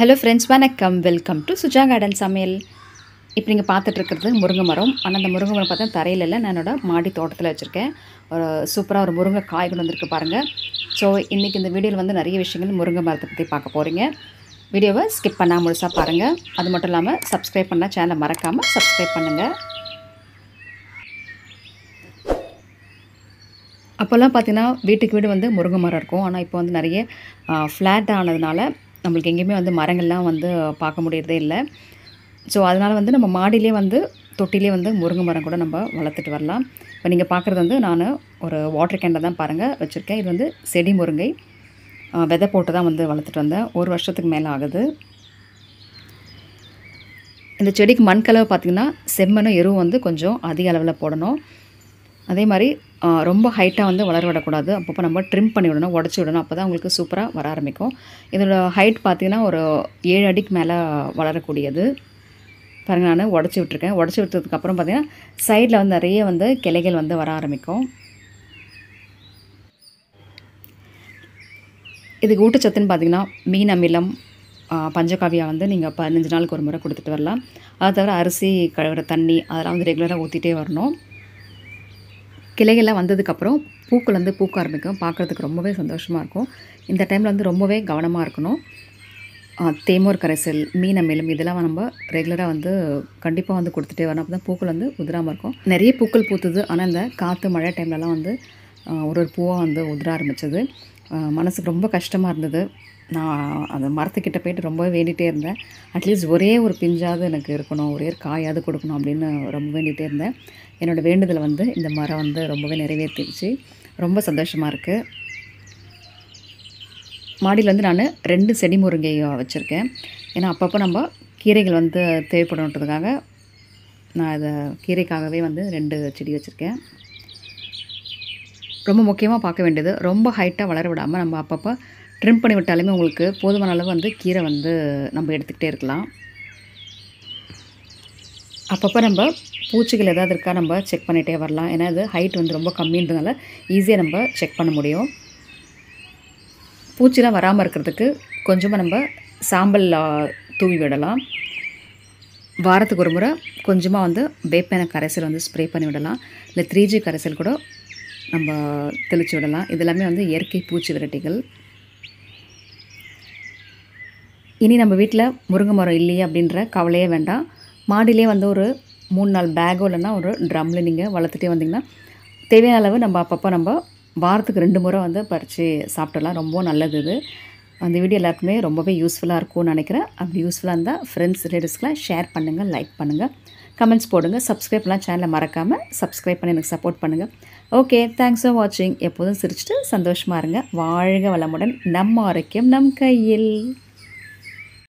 hello friends வணக்கம் welcome to Suja garden சமையல் இப்போ நீங்கள் பார்த்துட்ருக்கிறது முருங்கை மரம் ஆனால் அந்த முருங்கை மரம் பார்த்தா தரையில் இல்லை நான் என்னோடய மாடி தோட்டத்தில் வச்சுருக்கேன் ஒரு சூப்பராக ஒரு முருங்கை காய் கொண்டு வந்திருக்கு பாருங்கள் ஸோ இன்றைக்கி இந்த வீடியோவில் வந்து நிறைய விஷயங்கள் முருங்கை மரத்தை பற்றி பார்க்க போகிறீங்க வீடியோவை ஸ்கிப் பண்ணால் முழுசாக பாருங்கள் அது மட்டும் இல்லாமல் சப்ஸ்கிரைப் பண்ணால் சேனலை மறக்காமல் சப்ஸ்கிரைப் பண்ணுங்கள் அப்போல்லாம் பார்த்தீங்கன்னா வீட்டுக்கு வீடு வந்து முருங்கை மரம் இருக்கும் ஆனால் இப்போ வந்து நிறைய ஃப்ளாட் ஆனதுனால நம்மளுக்கு எங்கேயுமே வந்து மரங்கள்லாம் வந்து பார்க்க முடியறதே இல்லை ஸோ அதனால் வந்து நம்ம மாடிலே வந்து தொட்டிலே வந்து முருங்கை மரம் கூட நம்ம வளர்த்துட்டு வரலாம் இப்போ நீங்கள் பார்க்குறது வந்து நான் ஒரு வாட்டர் கேனில் தான் பாருங்கள் வச்சுருக்கேன் இது வந்து செடி முருங்கை விதை போட்டு தான் வந்து வளர்த்துட்டு வந்தேன் ஒரு வருஷத்துக்கு மேலே ஆகுது இந்த செடிக்கு மண் கலவை பார்த்திங்கன்னா செம்மண்ணும் எருவும் வந்து கொஞ்சம் அதிக அளவில் போடணும் அதே மாதிரி ரொம்ப ஹைட்டாக வந்து வளர விடக்கூடாது அப்பப்போ நம்ம ட்ரிம் பண்ணி விடணும் உடச்சி விடணும் அப்போ தான் உங்களுக்கு சூப்பராக வர ஆரம்பிக்கும் இதோட ஹைட் பார்த்திங்கன்னா ஒரு ஏழு அடிக்கு மேலே வளரக்கூடியது பாருங்கள் நான் உடச்சி விட்ருக்கேன் உடச்சி விட்டதுக்கப்புறம் பார்த்திங்கன்னா சைடில் வந்து நிறைய வந்து கிளைகள் வந்து வர ஆரம்பிக்கும் இதுக்கு ஊட்டச்சத்துன்னு பார்த்திங்கன்னா மீன் அமிலம் பஞ்சகாவியா வந்து நீங்கள் பதினஞ்சு நாளுக்கு ஒரு முறை கொடுத்துட்டு வரலாம் அதை தவிர அரிசி கழுவுற தண்ணி அதெல்லாம் வந்து ரெகுலராக ஊற்றிட்டே வரணும் கிளைகள்லாம் வந்ததுக்கப்புறம் பூக்கள் வந்து பூக்க ஆரம்பிக்கும் பார்க்குறதுக்கு ரொம்பவே சந்தோஷமாக இருக்கும் இந்த டைமில் வந்து ரொம்பவே கவனமாக இருக்கணும் தேமோர் கரைசல் மீன மேலும் இதெல்லாம் நம்ம ரெகுலராக வந்து கண்டிப்பாக வந்து கொடுத்துட்டே வரணும் அப்போ தான் பூக்கள் வந்து உதிராமல் இருக்கும் நிறைய பூக்கள் பூத்துது ஆனால் இந்த காற்று மழை டைம்லலாம் வந்து ஒரு ஒரு பூவாக வந்து உதிர ஆரம்பித்தது மனசுக்கு ரொம்ப கஷ்டமாக இருந்தது நான் அந்த மரத்துக்கிட்ட போயிட்டு ரொம்ப வேண்டிகிட்டே இருந்தேன் அட்லீஸ்ட் ஒரே ஒரு பிஞ்சாவது எனக்கு இருக்கணும் ஒரே ஒரு காயாவது கொடுக்கணும் அப்படின்னு ரொம்ப வேண்டிகிட்டே இருந்தேன் என்னோடய வேண்டுதல் வந்து இந்த மரம் வந்து ரொம்பவே நிறைவேற்றிடுச்சு ரொம்ப சந்தோஷமாக இருக்குது மாடியில் வந்து நான் ரெண்டு செடி முருங்கையோ வச்சுருக்கேன் ஏன்னா அப்பப்போ நம்ம கீரைகள் வந்து தேவைப்படணுன்றதுக்காக நான் அதை கீரைக்காகவே வந்து ரெண்டு செடி வச்சுருக்கேன் ரொம்ப முக்கியமாக பார்க்க வேண்டியது ரொம்ப ஹைட்டாக வளர விடாமல் நம்ம அப்பப்போ ட்ரிம் பண்ணி விட்டாலுமே உங்களுக்கு போதுமான அளவு வந்து கீரை வந்து நம்ம எடுத்துக்கிட்டே இருக்கலாம் அப்பப்போ நம்ம பூச்சிகள் ஏதாவது இருக்கா நம்ம செக் பண்ணிகிட்டே வரலாம் ஏன்னா இது ஹைட் வந்து ரொம்ப கம்மின்றதுனால ஈஸியாக நம்ம செக் பண்ண முடியும் பூச்சிலாம் வராமல் இருக்கிறதுக்கு கொஞ்சமாக நம்ம சாம்பல் தூவி விடலாம் வாரத்துக்கு ஒரு முறை கொஞ்சமாக வந்து வேப்பென கரைசல் வந்து ஸ்ப்ரே பண்ணி விடலாம் இல்லை த்ரீ ஜி கரைசல் கூட நம்ம தெளித்து விடலாம் இதெல்லாமே வந்து இயற்கை பூச்சி விரட்டிகள் இனி நம்ம வீட்டில் முருங்கை மரம் இல்லையே அப்படின்ற கவலையே வேண்டாம் மாடிலே வந்து ஒரு மூணு நாள் பேகோ இல்லைன்னா ஒரு ட்ரம்மில் நீங்கள் வளர்த்துட்டே வந்தீங்கன்னா தேவையான அளவு நம்ம அப்பப்போ நம்ம வாரத்துக்கு ரெண்டு முறை வந்து பறித்து சாப்பிடலாம் ரொம்ப நல்லது இது அந்த வீடியோ எல்லாருக்குமே ரொம்பவே யூஸ்ஃபுல்லாக இருக்கும்னு நினைக்கிறேன் அப்படி யூஸ்ஃபுல்லாக இருந்தால் ஃப்ரெண்ட்ஸ் ரிலேட்டிவ்ஸ்க்கெலாம் ஷேர் பண்ணுங்கள் லைக் பண்ணுங்கள் கமெண்ட்ஸ் போடுங்க சப்ஸ்கிரைப் பண்ணலாம் சேனலை மறக்காமல் சப்ஸ்கிரைப் பண்ணி எனக்கு சப்போர்ட் பண்ணுங்கள் ஓகே தேங்க்ஸ் ஃபார் வாட்சிங் எப்போதும் சிரிச்சுட்டு சந்தோஷமாக இருங்க வாழ்க வளமுடன் நம் ஆரோக்கியம் நம் கையில்